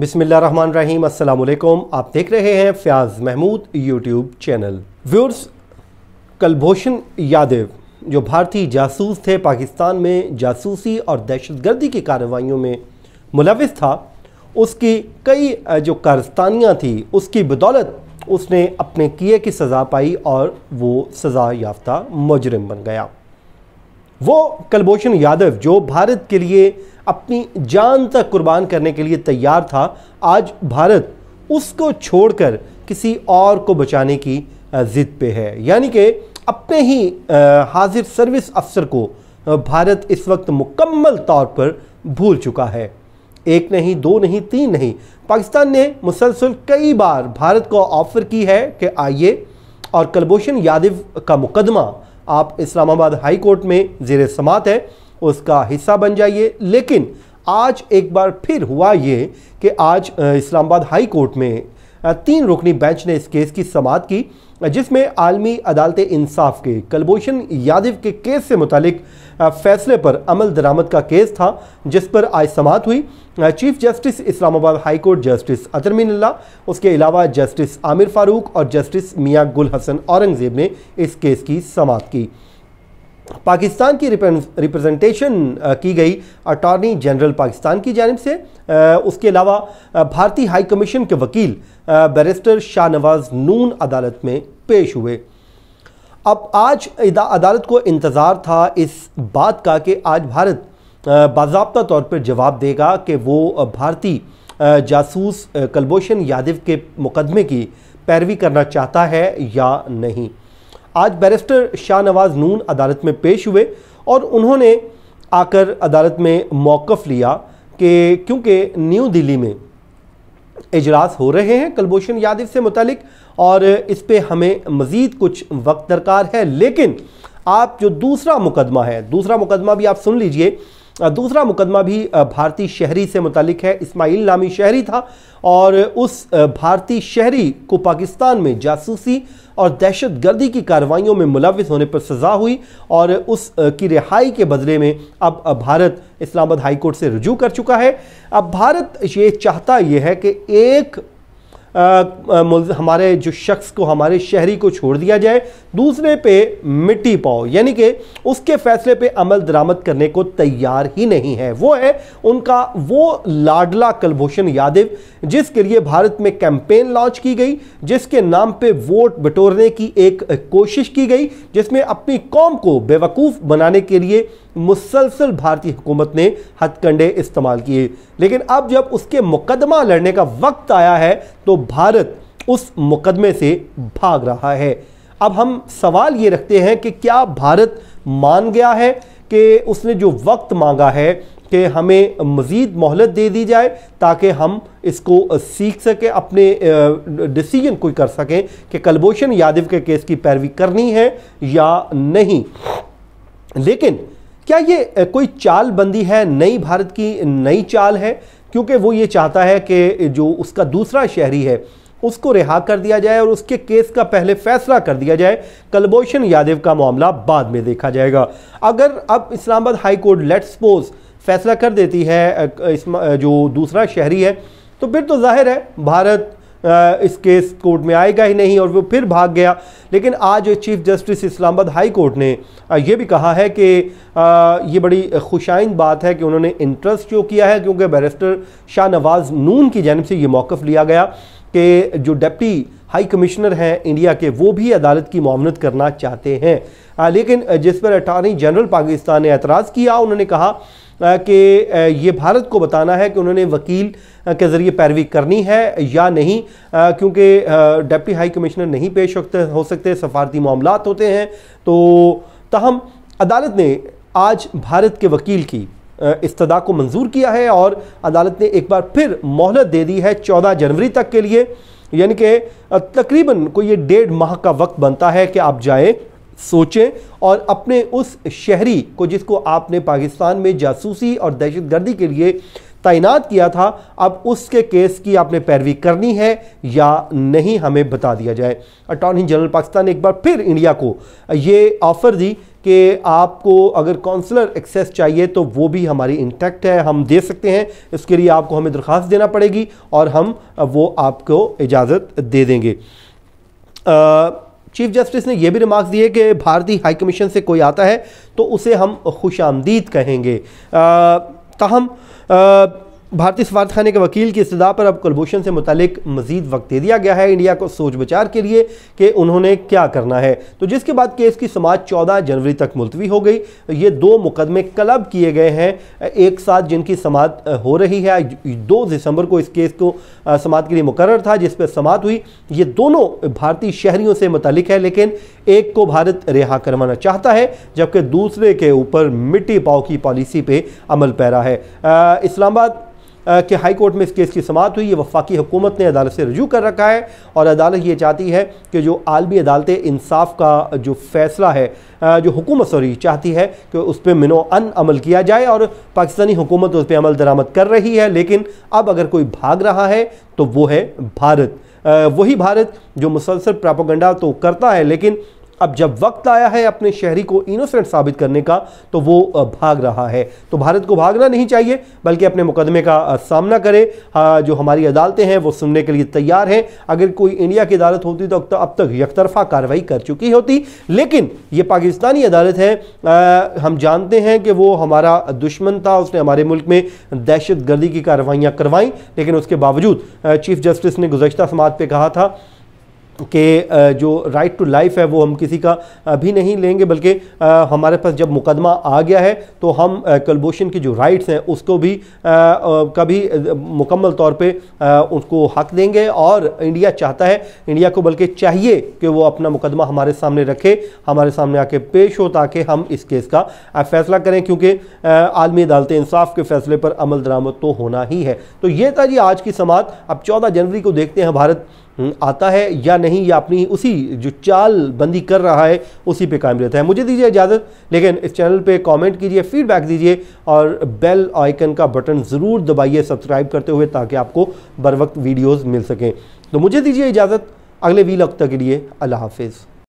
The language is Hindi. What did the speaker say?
रहीम असलकुम आप देख रहे हैं Fayaz Mahmood YouTube channel viewers Kulbhushan Yadav जो भारतीय जासूस थे पाकिस्तान में जासूसी और दहशतगर्दी की कार्रवाइयों में मुलविस था उसकी कई जो कारस्तानियाँ थी उसकी बदौलत उसने अपने किए की सज़ा पाई और वो सज़ा याफ्ता मुजरम बन गया वो कलभूषण यादव जो भारत के लिए अपनी जान तक कुर्बान करने के लिए तैयार था आज भारत उसको छोड़कर किसी और को बचाने की ज़िद पे है यानी कि अपने ही हाजिर सर्विस अफसर को भारत इस वक्त मुकम्मल तौर पर भूल चुका है एक नहीं दो नहीं तीन नहीं पाकिस्तान ने मुसलसल कई बार भारत को ऑफ़र की है कि आइए और कलभूषण यादव का मुकदमा आप इस्लामाबाद हाई कोर्ट में जेर समात है उसका हिस्सा बन जाइए लेकिन आज एक बार फिर हुआ ये कि आज इस्लामाबाद हाई कोर्ट में तीन रुकनी बेंच ने इस केस की समाप्त की जिसमें आलमी अदालत इंसाफ के कलभूषण यादव के केस से मुतलिक फैसले पर अमल दरामद का केस था जिस पर आज समात हुई chief justice Islamabad high court justice अतरमीन उसके अलावा जस्टिस आमिर फारूक और जस्टिस मियाँ गुल हसन औरंगज़ेब ने इस केस की समात की पाकिस्तान की रिप्रेजेंटेशन की गई अटॉर्नी जनरल पाकिस्तान की जानब से उसके अलावा भारतीय हाई कमीशन के वकील बैरिस्टर शाहनवाज नून अदालत में पेश हुए अब आज अदालत को इंतज़ार था इस बात का कि आज भारत बाबा तौर पर जवाब देगा कि वो भारतीय जासूस कलभूषण यादव के मुकदमे की पैरवी करना चाहता है या नहीं आज बैरिस्टर शाहनवाज नून अदालत में पेश हुए और उन्होंने आकर अदालत में मौक़ लिया कि क्योंकि न्यू दिल्ली में इजलास हो रहे हैं कलभूषण यादव से मुतलिक और इस पर हमें मज़ीद कुछ वक्त दरकार है लेकिन आप जो दूसरा मुकदमा है दूसरा मुकदमा भी आप सुन लीजिए दूसरा मुकदमा भी भारतीय शहरी से मुतलिक है इस्माइल नामी शहरी था और उस भारतीय शहरी को पाकिस्तान में जासूसी और दहशत गर्दी की कार्रवाइयों में मुलविस होने पर सज़ा हुई और उस की रिहाई के बदले में अब भारत इस्लामाबाद हाईकोर्ट से रजू कर चुका है अब भारत ये चाहता यह है कि एक आ, हमारे जो शख्स को हमारे शहरी को छोड़ दिया जाए दूसरे पे मिट्टी पाओ यानी कि उसके फैसले पे अमल दरामद करने को तैयार ही नहीं है वो है उनका वो लाडला कलभूषण यादव जिसके लिए भारत में कैंपेन लॉन्च की गई जिसके नाम पे वोट बटोरने की एक कोशिश की गई जिसमें अपनी कौम को बेवकूफ़ बनाने के लिए मुसलसल भारतीय हुकूमत ने हथकंडे इस्तेमाल किए लेकिन अब जब उसके मुकदमा लड़ने का वक्त आया है तो भारत उस मुकदमे से भाग रहा है अब हम सवाल ये रखते हैं कि क्या भारत मान गया है कि उसने जो वक्त मांगा है कि हमें मज़ीद मोहलत दे दी जाए ताकि हम इसको सीख सकें अपने डिसीजन कोई कर सकें कि कलभूषण यादव के केस की पैरवी करनी है या नहीं लेकिन क्या ये कोई चाल बंदी है नई भारत की नई चाल है क्योंकि वो ये चाहता है कि जो उसका दूसरा शहरी है उसको रिहा कर दिया जाए और उसके केस का पहले फैसला कर दिया जाए कलभूषण यादव का मामला बाद में देखा जाएगा अगर अब Islamabad high court let suppose फैसला कर देती है इस जो दूसरा शहरी है तो फिर तो जाहिर है भारत इस केस कोर्ट में आएगा ही नहीं और वो फिर भाग गया लेकिन आज chief justice Islamabad high court ने ये भी कहा है कि ये बड़ी खुशाइन बात है कि उन्होंने इंटरेस्ट जो किया है क्योंकि बैरिस्टर शाह नवाज नून की जानब से ये मौक़ लिया गया कि जो डिप्टी हाई कमिश्नर हैं इंडिया के वो भी अदालत की मामनत करना चाहते हैं लेकिन जिस पर अटारनी जनरल पाकिस्तान ने एतराज़ किया उन्होंने कहा कि ये भारत को बताना है कि उन्होंने वकील के ज़रिए पैरवी करनी है या नहीं क्योंकि डिप्टी हाई कमिश्नर नहीं पेश हो सकते सफारती मामला होते हैं तो तहम अदालत ने आज भारत के वकील की इस्तदा को मंजूर किया है और अदालत ने एक बार फिर मोहलत दे दी है चौदह जनवरी तक के लिए यानी कि तकरीबन कोई ये डेढ़ माह का वक्त बनता है कि आप जाएँ सोचें और अपने उस शहरी को जिसको आपने पाकिस्तान में जासूसी और दहशतगर्दी के लिए तैनात किया था अब उसके केस की आपने पैरवी करनी है या नहीं हमें बता दिया जाए अटॉर्नी जनरल पाकिस्तान ने एक बार फिर इंडिया को ये ऑफ़र दी कि आपको अगर कौंसलर एक्सेस चाहिए तो वो भी हमारी इंटैक्ट है हम दे सकते हैं इसके लिए आपको हमें दरख्वास्त देना पड़ेगी और हम वो आपको इजाज़त दे देंगे आ, चीफ जस्टिस ने यह भी रिमार्क्स दिए कि भारतीय हाई कमीशन से कोई आता है तो उसे हम खुश आमदीद कहेंगे तहम भारतीय सफारतखाने के वकील की इस्तः पर अब कुलभूषण से मुतलिक मजीद वक्त दे दिया गया है इंडिया को सोच विचार के लिए कि उन्होंने क्या करना है तो जिसके बाद केस की समाज चौदह जनवरी तक मुलतवी हो गई ये दो मुकदमे क्लब किए गए हैं एक साथ जिनकी समात हो रही है दो दिसंबर को इस केस को समात के लिए मुकर था जिस पर समात हुई ये दोनों भारतीय शहरीों से मुतलिक है लेकिन एक को भारत रिहा करवाना चाहता है जबकि दूसरे के ऊपर मिट्टी पाव की पॉलिसी पर अमल पैरा है इस्लामाबाद कि हाई कोर्ट में इस केस की समात हुई है वफाकी हुकूमत ने अदालत से रजू कर रखा है और अदालत ये चाहती है कि जो आलमी अदालत इंसाफ का जो फैसला है जो हुकूमत सॉरी चाहती है कि उस पर मिनो अन अमल किया जाए और पाकिस्तानी हुकूमत उस पर अमल दरामद कर रही है लेकिन अब अगर कोई भाग रहा है तो वो है भारत वही भारत जो मुसलसल प्रापोगंडा तो करता है लेकिन अब जब वक्त आया है अपने शहरी को इनोसेंट साबित करने का तो वो भाग रहा है तो भारत को भागना नहीं चाहिए बल्कि अपने मुकदमे का सामना करे जो हमारी अदालतें हैं वो सुनने के लिए तैयार हैं अगर कोई इंडिया की अदालत होती तो अब तक यकतरफा कार्रवाई कर चुकी होती लेकिन ये पाकिस्तानी अदालत है हम जानते हैं कि वो हमारा दुश्मन था उसने हमारे मुल्क में दहशत गर्दी की कार्रवाइयाँ करवाईं लेकिन उसके बावजूद चीफ जस्टिस ने गुजशत समाज पर कहा था कि जो राइट टू लाइफ है वो हम किसी का भी नहीं लेंगे बल्कि हमारे पास जब मुकदमा आ गया है तो हम कलभूषण की जो राइट्स हैं उसको भी कभी मुकम्मल तौर पे उसको हक देंगे और इंडिया चाहता है इंडिया को बल्कि चाहिए कि वो अपना मुकदमा हमारे सामने रखे हमारे सामने आके पेश हो ताकि हम इस केस का फैसला करें क्योंकि आलमी अदालत इंसाफ के फैसले पर अमल दरामद तो होना ही है तो ये था जी आज की समात अब चौदह जनवरी को देखते हैं भारत हम्म, आता है या नहीं या अपनी उसी जो चाल बंदी कर रहा है उसी पे कायम रहता है मुझे दीजिए इजाज़त लेकिन इस चैनल पे कमेंट कीजिए फीडबैक दीजिए और बेल आइकन का बटन ज़रूर दबाइए सब्सक्राइब करते हुए ताकि आपको बर वक्त वीडियोज़ मिल सकें तो मुझे दीजिए इजाज़त अगले वी वक्त तक के लिए अल्लाह हाफिज़